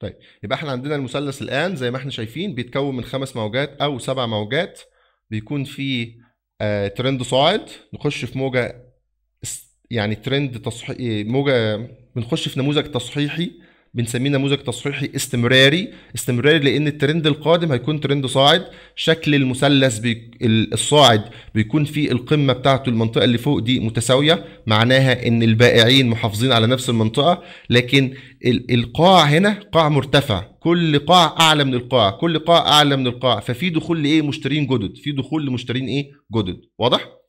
طيب يبقى احنا عندنا المثلث الان زي ما احنا شايفين بيتكون من خمس موجات او سبع موجات بيكون في آه، ترند صاعد نخش في موجه يعني ترند تصحيح موجه بنخش في نموذج تصحيحي بنسميه نموذج تصحيحي استمراري استمراري لان الترند القادم هيكون ترند صاعد شكل المثلث بي... الصاعد بيكون فيه القمه بتاعته المنطقه اللي فوق دي متساويه معناها ان البائعين محافظين على نفس المنطقه لكن ال... القاع هنا قاع مرتفع كل قاع اعلى من القاع كل قاع اعلى من القاع ففي دخول لايه مشترين جدد في دخول لمشترين ايه جدد واضح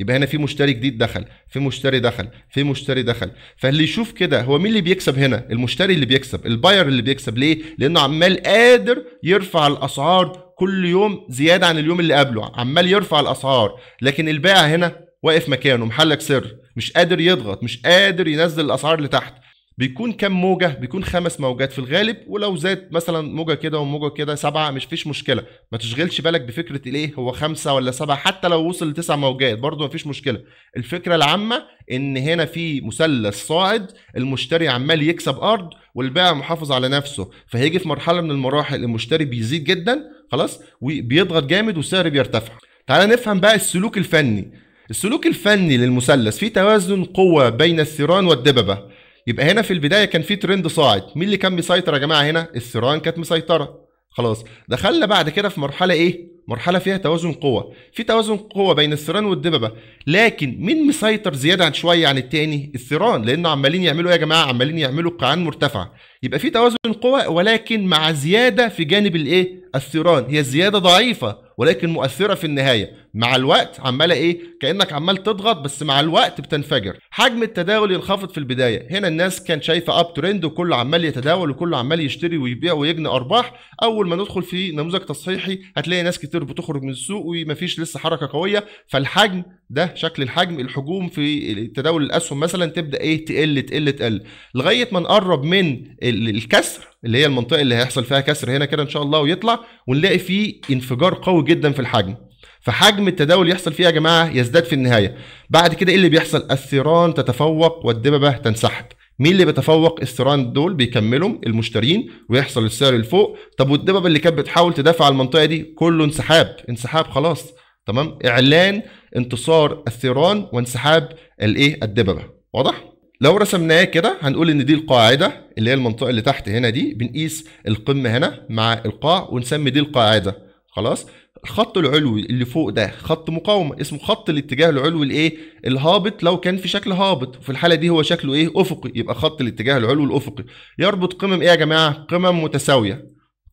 يبقى هنا في مشتري جديد دخل في مشتري دخل في مشتري دخل فاللي يشوف كده هو مين اللي بيكسب هنا المشتري اللي بيكسب الباير اللي بيكسب ليه لانه عمال قادر يرفع الاسعار كل يوم زياده عن اليوم اللي قبله عمال يرفع الاسعار لكن البائع هنا واقف مكانه محلك سر مش قادر يضغط مش قادر ينزل الاسعار لتحت بيكون كم موجه بيكون خمس موجات في الغالب ولو زاد مثلا موجه كده وموجه كده سبعه مش فيش مشكله ما تشغلش بالك بفكره الايه هو خمسه ولا سبعه حتى لو وصل لتسع موجات برضه ما فيش مشكله الفكره العامه ان هنا في مثلث صاعد المشتري عمال يكسب ارض والبائع محافظ على نفسه فهيجي في مرحله من المراحل المشتري بيزيد جدا خلاص وبيضغط جامد والسعر بيرتفع تعال نفهم بقى السلوك الفني السلوك الفني للمثلث في توازن قوة بين الثيران والدببة يبقى هنا في البدايه كان في ترند صاعد مين اللي كان مسيطر يا جماعه هنا الثيران كانت مسيطره خلاص دخلنا بعد كده في مرحله ايه مرحله فيها توازن قوه في توازن قوه بين الثيران والدببه لكن مين مسيطر زياده عن شويه عن التاني الثيران لان عمالين يعملوا ايه يا جماعه عمالين يعملوا قاعان مرتفعه يبقى في توازن قوه ولكن مع زياده في جانب الايه الثيران هي زياده ضعيفه ولكن مؤثره في النهايه مع الوقت عماله ايه كانك عمال تضغط بس مع الوقت بتنفجر حجم التداول ينخفض في البدايه هنا الناس كان شايفه اب ترند وكله عمال يتداول وكله عمال يشتري ويبيع ويجني ارباح اول ما ندخل في نموذج تصحيحي هتلاقي ناس كتير بتخرج من السوق ومفيش لسه حركه قويه فالحجم ده شكل الحجم الحجوم في تداول الاسهم مثلا تبدا ايه تقل تقل تقل لغايه ما نقرب من الكسر اللي هي المنطقه اللي هيحصل فيها كسر هنا كده ان شاء الله ويطلع ونلاقي فيه انفجار قوي جدا في الحجم فحجم التداول يحصل فيها يا جماعه يزداد في النهايه بعد كده ايه اللي بيحصل الثيران تتفوق والدببه تنسحب مين اللي بيتفوق الثيران دول بيكملوا المشترين ويحصل السعر لفوق طب والدببه اللي كانت بتحاول تدافع على المنطقه دي كله انسحاب انسحاب خلاص تمام اعلان انتصار الثيران وانسحاب الايه الدببه واضح لو رسمناها كده هنقول ان دي القاعده اللي هي المنطقه اللي تحت هنا دي بنقيس القمه هنا مع القاع ونسمي دي القاعده خلاص الخط العلوي اللي فوق ده خط مقاومه اسمه خط الاتجاه العلوي الايه الهابط لو كان في شكل هابط وفي الحاله دي هو شكله ايه افقي يبقى خط الاتجاه العلوي الافقي يربط قمم ايه يا جماعه قمم متساويه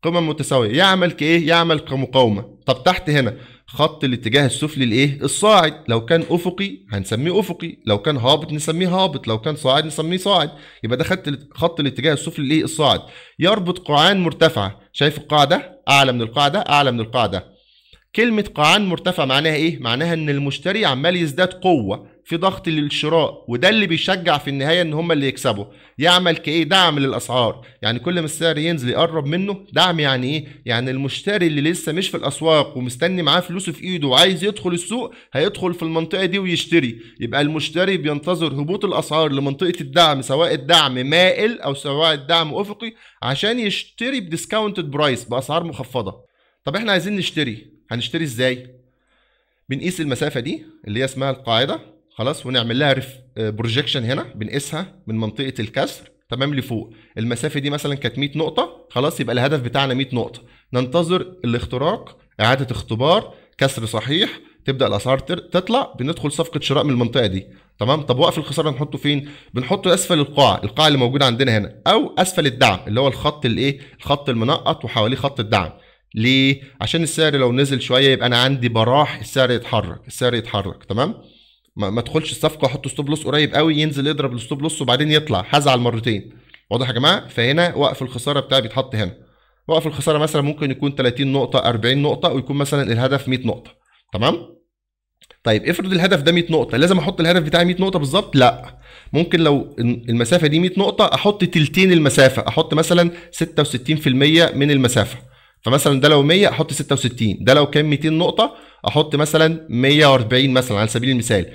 قمم متساويه يعمل كايه يعمل كمقاومه طب تحت هنا خط الاتجاه السفلي الايه الصاعد لو كان افقي هنسميه افقي لو كان هابط نسميه هابط لو كان صاعد نسميه صاعد يبقى ده خط خط الاتجاه السفلي الايه الصاعد يربط قاعان مرتفعه شايف القاعدة أعلى من القاعدة أعلى من القاعدة كلمة قاعان مرتفع معناها إيه؟ معناها إن المشتري عمال يزداد قوة في ضغط للشراء وده اللي بيشجع في النهايه ان هم اللي يكسبوا يعمل كايه دعم للاسعار يعني كل ما السعر ينزل يقرب منه دعم يعني ايه يعني المشتري اللي لسه مش في الاسواق ومستني معاه فلوسه في ايده وعايز يدخل السوق هيدخل في المنطقه دي ويشتري يبقى المشتري بينتظر هبوط الاسعار لمنطقه الدعم سواء الدعم مائل او سواء الدعم افقي عشان يشتري بديسكاونتد برايس باسعار مخفضه طب احنا عايزين نشتري هنشتري ازاي بنقيس المسافه دي اللي هي اسمها القاعده خلاص ونعمل لها بروجكشن آه، هنا بنقيسها من منطقه الكسر تمام لفوق المسافه دي مثلا كانت 100 نقطه خلاص يبقى الهدف بتاعنا 100 نقطه ننتظر الاختراق اعاده اختبار كسر صحيح تبدا الاسعار تطلع بندخل صفقه شراء من المنطقه دي تمام طب وقف الخساره نحطه فين بنحطه اسفل القاع القاع اللي موجود عندنا هنا او اسفل الدعم اللي هو الخط الايه الخط المنقط وحواليه خط الدعم ليه عشان السعر لو نزل شويه يبقى انا عندي براح السعر يتحرك السعر يتحرك تمام ما, ما تدخلش الصفقه واحط ستوب لوس قريب قوي ينزل يضرب الستوب لوس وبعدين يطلع هزعل مرتين واضح يا جماعه فهنا وقف الخساره بتاعي بيتحط هنا وقف الخساره مثلا ممكن يكون 30 نقطه 40 نقطه ويكون مثلا الهدف 100 نقطه تمام طيب افرض الهدف ده 100 نقطه لازم احط الهدف بتاعي 100 نقطه بالظبط لا ممكن لو المسافه دي 100 نقطه احط تلتين المسافه احط مثلا 66% من المسافه فمثلا ده لو 100 احط 66 ده لو كان 200 نقطه احط مثلا 140 مثلا على سبيل المثال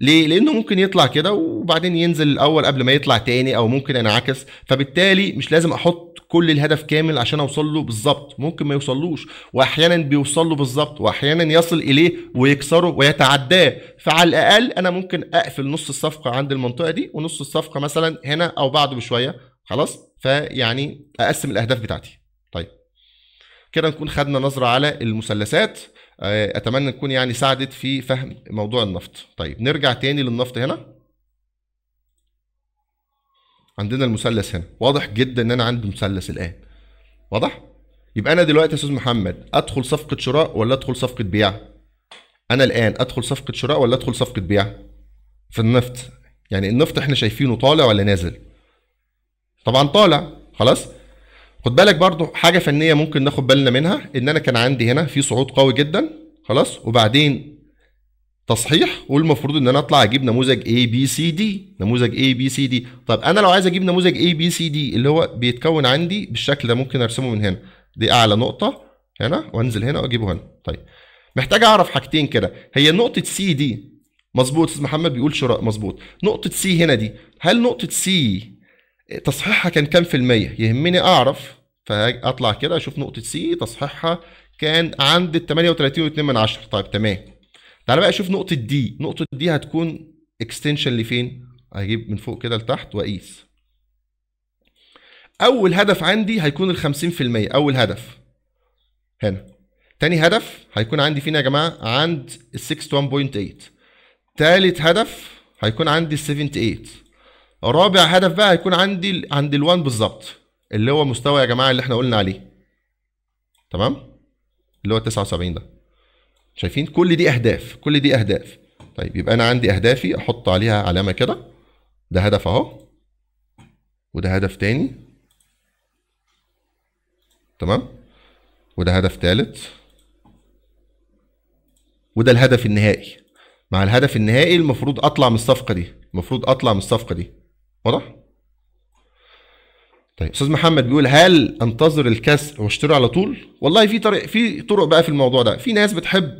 ليه؟ لانه ممكن يطلع كده وبعدين ينزل الاول قبل ما يطلع تاني او ممكن انعكس فبالتالي مش لازم احط كل الهدف كامل عشان اوصل له بالظبط ممكن ما يوصلوش واحيانا بيوصل له بالظبط واحيانا يصل اليه ويكسره ويتعداه فعلى الاقل انا ممكن اقفل نص الصفقه عند المنطقه دي ونص الصفقه مثلا هنا او بعده بشويه خلاص فيعني اقسم الاهداف بتاعتي طيب كده نكون خدنا نظره على المثلثات آه، اتمنى تكون يعني ساعدت في فهم موضوع النفط طيب نرجع تاني للنفط هنا عندنا المثلث هنا واضح جدا ان انا عندي مثلث الان واضح يبقى انا دلوقتي يا استاذ محمد ادخل صفقه شراء ولا ادخل صفقه بيع انا الان ادخل صفقه شراء ولا ادخل صفقه بيع في النفط يعني النفط احنا شايفينه طالع ولا نازل طبعا طالع خلاص خد بالك برضو حاجه فنيه ممكن ناخد بالنا منها ان انا كان عندي هنا في صعود قوي جدا خلاص وبعدين تصحيح والمفروض ان انا اطلع اجيب نموذج A B C D نموذج A B C D طب انا لو عايز اجيب نموذج A B C D اللي هو بيتكون عندي بالشكل ده ممكن ارسمه من هنا دي اعلى نقطه هنا وانزل هنا واجيبه هنا طيب محتاج اعرف حاجتين كده هي نقطه C دي مظبوط استاذ محمد بيقول شراء مظبوط نقطه C هنا دي هل نقطه C تصحيحها كان كام في المية يهمني أعرف فأطلع كده أشوف نقطة سي تصحيحها كان عند ال 38.2 من عشرة طيب تمام تعالى بقى أشوف نقطة دي نقطة دي هتكون اكستنشن لفين هجيب من فوق كده لتحت وأقيس أول هدف عندي هيكون ال 50% أول هدف هنا تاني هدف هيكون عندي فين يا جماعة عند ال 61.8 تالت هدف هيكون عندي ال 78 رابع هدف بقى هيكون عندي عند ال1 بالظبط اللي هو مستوى يا جماعه اللي احنا قلنا عليه تمام اللي هو 79 ده شايفين كل دي اهداف كل دي اهداف طيب يبقى انا عندي اهدافي احط عليها علامه كده ده هدف اهو وده هدف تاني تمام وده هدف تالت وده الهدف النهائي مع الهدف النهائي المفروض اطلع من الصفقه دي المفروض اطلع من الصفقه دي واضح؟ طيب استاذ محمد بيقول هل انتظر الكسر واشتري على طول؟ والله في طريق في طرق بقى في الموضوع ده، في ناس بتحب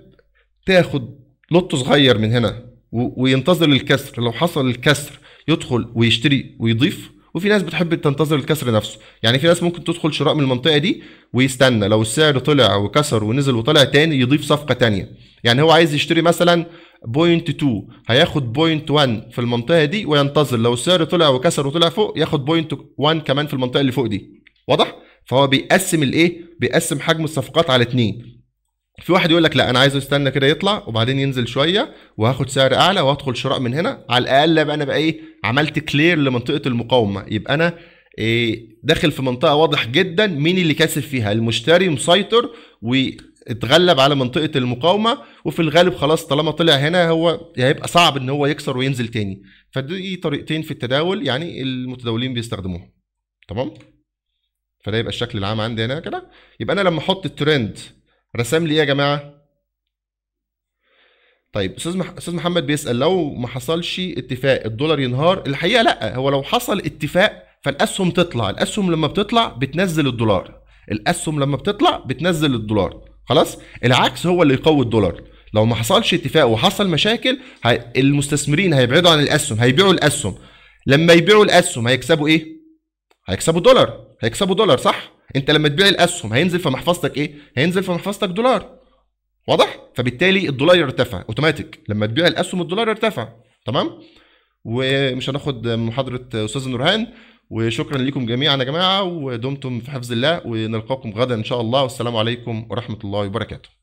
تاخد لوت صغير من هنا وينتظر الكسر لو حصل الكسر يدخل ويشتري ويضيف وفي ناس بتحب تنتظر الكسر نفسه يعني في ناس ممكن تدخل شراء من المنطقه دي ويستنى لو السعر طلع وكسر ونزل وطلع تاني يضيف صفقه تانية يعني هو عايز يشتري مثلا بوينت 2 هياخد بوينت 1 في المنطقه دي وينتظر لو السعر طلع وكسر وطلع فوق ياخد بوينت 1 كمان في المنطقه اللي فوق دي واضح فهو بيقسم الايه بيقسم حجم الصفقات على 2 في واحد يقول لك لا انا عايزه استنى كده يطلع وبعدين ينزل شويه وهاخد سعر اعلى وهدخل شراء من هنا على الاقل يبقى انا بقى ايه عملت كلير لمنطقه المقاومه يبقى انا إيه داخل في منطقه واضح جدا مين اللي كاسب فيها المشتري مسيطر اتغلب على منطقه المقاومه وفي الغالب خلاص طالما طلع هنا هو هيبقى صعب ان هو يكسر وينزل تاني فدي طريقتين في التداول يعني المتداولين بيستخدموهم تمام فده يبقى الشكل العام عندي هنا كده يبقى انا لما احط الترند رسم لي ايه يا جماعه طيب استاذ محمد بيسال لو ما حصلش اتفاق الدولار ينهار الحقيقه لا هو لو حصل اتفاق فالاسهم تطلع الاسهم لما بتطلع بتنزل الدولار الاسهم لما بتطلع بتنزل الدولار خلاص العكس هو اللي يقوي الدولار لو ما حصلش اتفاق وحصل مشاكل هي... المستثمرين هيبعدوا عن الاسهم هيبيعوا الاسهم لما يبيعوا الاسهم هيكسبوا ايه هيكسبوا دولار هيكسبوا دولار صح انت لما تبيع الاسهم هينزل في محفظتك ايه هينزل في محفظتك دولار واضح فبالتالي الدولار يرتفع اوتوماتيك لما تبيع الاسهم الدولار يرتفع تمام ومش هناخد محاضره استاذ نورهان وشكرا لكم جميعا يا جماعه ودمتم في حفظ الله ونلقاكم غدا ان شاء الله والسلام عليكم ورحمه الله وبركاته